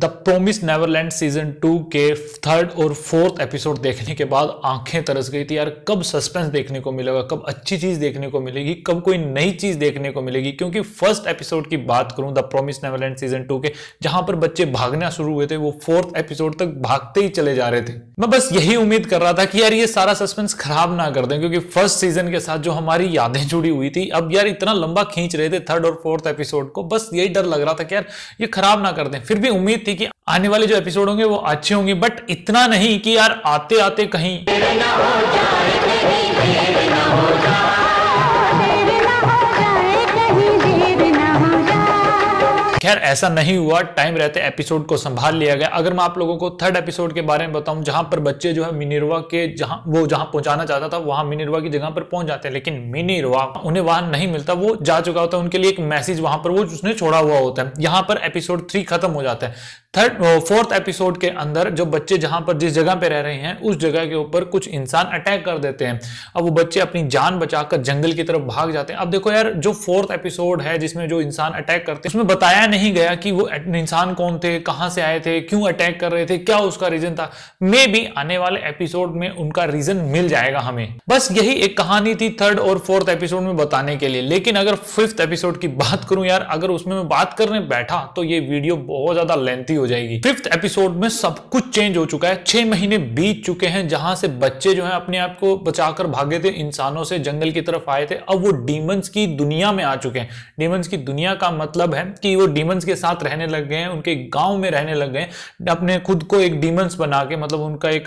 the promise Neverland season two के third और fourth episode देखने के बाद आंखें तरस गई थी यार कब सस्पेंस देखने को मिलेगा कब अच्छी चीज देखने को मिलेगी कब कोई नई चीज देखने को मिलेगी क्योंकि फर्स्ट एपिसोड की बात करूं the promise Neverland season two के जहां पर बच्चे भागना शुरू हुए थे वो फोर्थ एपिसोड तक भागते ही चले जा रहे थे मैं बस यही उम्मीद कर रहा था कि यार ये सारा सस्पेंस खराब ना कर दें क्योंकि फर्स्ट सीजन के साथ जो हमारी यादें जुड़ी हुई थी अब यार इतना लंबा खींच रहे थे थर्ड और फोर्थ एपिसोड को बस यही डर लग रहा था कि यार ये खराब ना कर दें फिर भी उम्मीद थी कि आने वाले जो एपिसोड होंगे वो अच्छे होंगे बट इतना नहीं कि यार आते आते कहीं खैर ऐसा नहीं हुआ टाइम रहते एपिसोड को संभाल लिया गया अगर मैं आप लोगों को थर्ड एपिसोड के बारे में बताऊं जहां पर बच्चे जो है मिनिरवा के जहां वो जहां पहुंचाना चाहता था वहां मिनिरवा की जगह पर पहुंच जाते हैं लेकिन मिनिरवा उन्हें वहां नहीं मिलता वो जा चुका होता है उनके लिए एक मैसेज वहां पर वो उसने छोड़ा हुआ होता है यहां पर एपिसोड थ्री खत्म हो जाता है थर्ड फोर्थ एपिसोड के अंदर जो बच्चे जहां पर जिस जगह पे रह रहे हैं उस जगह के ऊपर कुछ इंसान अटैक कर देते हैं अब वो बच्चे अपनी जान बचाकर जंगल की तरफ भाग जाते हैं अब देखो यार जो फोर्थ एपिसोड है जिसमें जो इंसान अटैक करते हैं उसमें बताया नहीं नहीं गया कि वो इंसान कौन थे कहां से आए थे क्यों अटैक कर रहे थे क्या उसका रीजन था मे भी आने वाले एपिसोड में उनका रीजन मिल जाएगा हमें बस यही एक कहानी थी थर्ड और फोर्थ एपिसोड में बताने के लिए लेकिन अगर फिफ्थ एपिसोड की बात करूं यार अगर उसमें मैं बात करने बैठा तो ये वीडियो बहुत ज्यादा लेंथी हो जाएगी फिफ्थ एपिसोड में सब कुछ चेंज हो चुका है छह महीने बीत चुके हैं जहां से बच्चे जो है अपने आप को बचाकर भागे थे इंसानों से जंगल की तरफ आए थे अब वो डीमंस की दुनिया में आ चुके हैं डीमंस की दुनिया का मतलब है कि वो डीमन डीमंस के साथ रहने लग गए हैं उनके गांव में रहने लग गए अपने खुद को एक डीमंस बना के मतलब उनका एक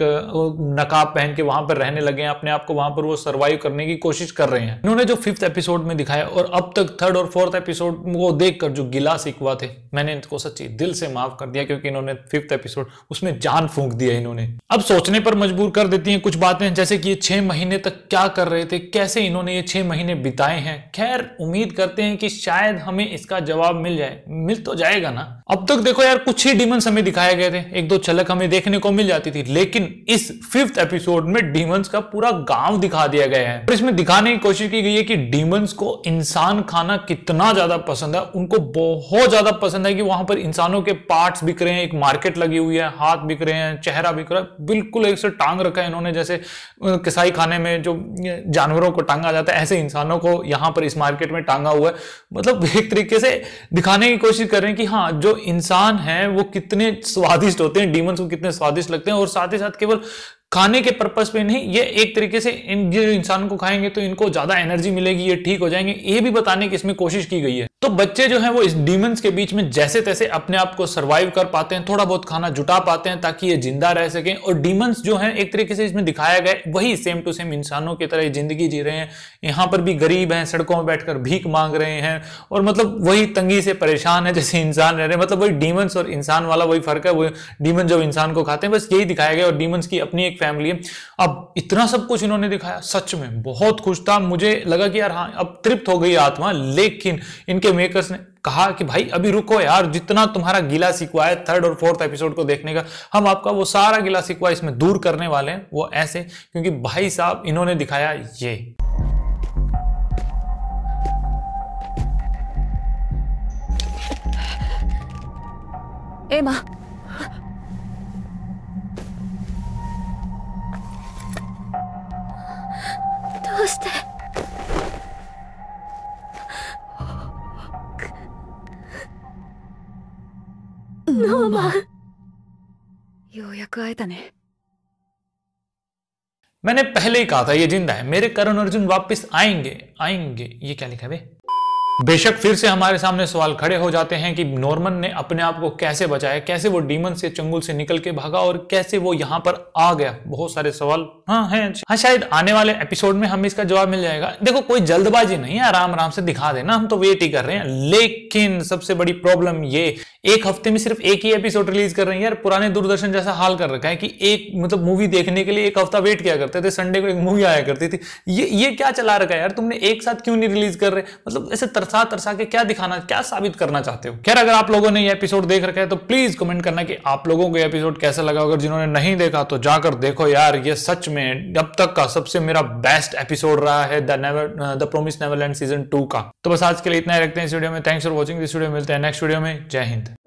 नकाब पहन के वहां पर रहने लगे हैं अपने आप को वहां पर वो सर्वाइव करने की कोशिश कर रहे हैं इन्होंने जो फिफ्थ एपिसोड में दिखाया और अब तक थर्ड और फोर्थ एपिसोड को देखकर जो गिला सिकवा थे मैंने इनको सच्ची दिल से माफ कर दिया क्योंकि इन्होंने फिफ्थ एपिसोड उसमें जान फूंक दिया इन्होंने अब सोचने पर मजबूर कर देती हैं कुछ बातें जैसे कि ये छह महीने तक क्या कर रहे थे कैसे इन्होंने ये छह महीने बिताए हैं खैर उम्मीद करते हैं कि शायद हमें इसका जवाब मिल जाए मिल तो जाएगा ना अब तक देखो यार कुछ ही डीमंस हमें दिखाए गए थे एक दो छलक हमें देखने को मिल जाती थी लेकिन इस फिफ्थ एपिसोड में डीमंस का पूरा गांव दिखा दिया गया है और इसमें दिखाने की कोशिश की गई है कि डीमंस को इंसान खाना कितना ज्यादा पसंद है उनको बहुत ज्यादा पसंद है कि वहां पर इंसानों के पार्ट बिक रहे हैं एक मार्केट लगी हुई है हाथ बिक रहे हैं चेहरा बिक रहा है बिल्कुल एक से टांग रखा है इन्होंने जैसे किसाई खाने में जो जानवरों को टांगा जाता है ऐसे इंसानों को यहां पर इस मार्केट में टांगा हुआ है मतलब एक तरीके से दिखाने की कोशिश कोशिश कर रहे हैं कि हाँ जो इंसान है वो कितने स्वादिष्ट होते हैं डीमंस को कितने स्वादिष्ट लगते हैं और साथ ही साथ केवल खाने के पर्पज पे नहीं ये एक तरीके से इन जो इंसान को खाएंगे तो इनको ज्यादा एनर्जी मिलेगी ये ठीक हो जाएंगे ये भी बताने की इसमें कोशिश की गई है तो बच्चे जो है वो इस डीमंस के बीच में जैसे तैसे अपने आप को सर्वाइव कर पाते हैं थोड़ा बहुत खाना जुटा पाते हैं ताकि ये जिंदा रह सकें और डीमंस जो है एक तरीके से इसमें दिखाया गया वही सेम टू सेम इंसानों की तरह जिंदगी जी रहे हैं यहाँ पर भी गरीब हैं सड़कों में बैठकर भीख मांग रहे हैं और मतलब वही तंगी से परेशान है जैसे इंसान रह रहे हैं मतलब वही डीमंस और इंसान वाला वही फर्क है वो डीमन जब इंसान को खाते हैं बस यही दिखाया गया और डीमंस की अपनी एक फैमिली है अब इतना सब कुछ इन्होंने दिखाया सच में बहुत खुश था मुझे लगा कि यार हाँ अब तृप्त हो गई आत्मा लेकिन इनके मेकर्स ने कहा कि भाई अभी रुको यार जितना तुम्हारा गिला सिकवा है थर्ड और फोर्थ एपिसोड को देखने का हम आपका वो सारा गिला सिकवा इसमें दूर करने वाले हैं वो ऐसे क्योंकि भाई साहब इन्होंने दिखाया ये ए माँ ノーマンようやく会えたね मैंने पहले ही कहा था ये जिंदा है मेरे करण अर्जुन वापस आएंगे आएंगे ये क्या लिखा है भाई बेशक फिर से हमारे सामने सवाल खड़े हो जाते हैं कि नॉर्मन ने अपने आप को कैसे बचाया कैसे वो डीमन से चंगुल से निकल के भागा और कैसे वो यहाँ पर आ गया बहुत सारे सवाल हाँ है हाँ शायद आने वाले एपिसोड में हमें इसका जवाब मिल जाएगा देखो कोई जल्दबाजी नहीं है आराम आराम से दिखा देना हम तो वेट ही कर रहे हैं लेकिन सबसे बड़ी प्रॉब्लम ये एक हफ्ते में सिर्फ एक ही एपिसोड रिलीज कर रहे हैं यार पुराने दूरदर्शन जैसा हाल कर रखा है कि एक मतलब मूवी देखने के लिए एक हफ्ता वेट किया करते थे संडे को एक मूवी आया करती थी ये ये क्या चला रखा है यार तुमने एक साथ क्यों नहीं रिलीज कर रहे मतलब ऐसे तरफ तरसा तरसा के क्या दिखाना क्या साबित करना चाहते हो खैर अगर आप लोगों ने ये एपिसोड देख रखा है तो प्लीज कमेंट करना कि आप लोगों को ये एपिसोड कैसा लगा अगर जिन्होंने नहीं देखा तो जाकर देखो यार ये सच में अब तक का सबसे मेरा बेस्ट एपिसोड रहा है the promise Neverland season two का तो बस आज के लिए इतना ही रखते हैं इस वीडियो में thanks for watching this video मिलते हैं नेक्स्ट वीडियो में जय हिंद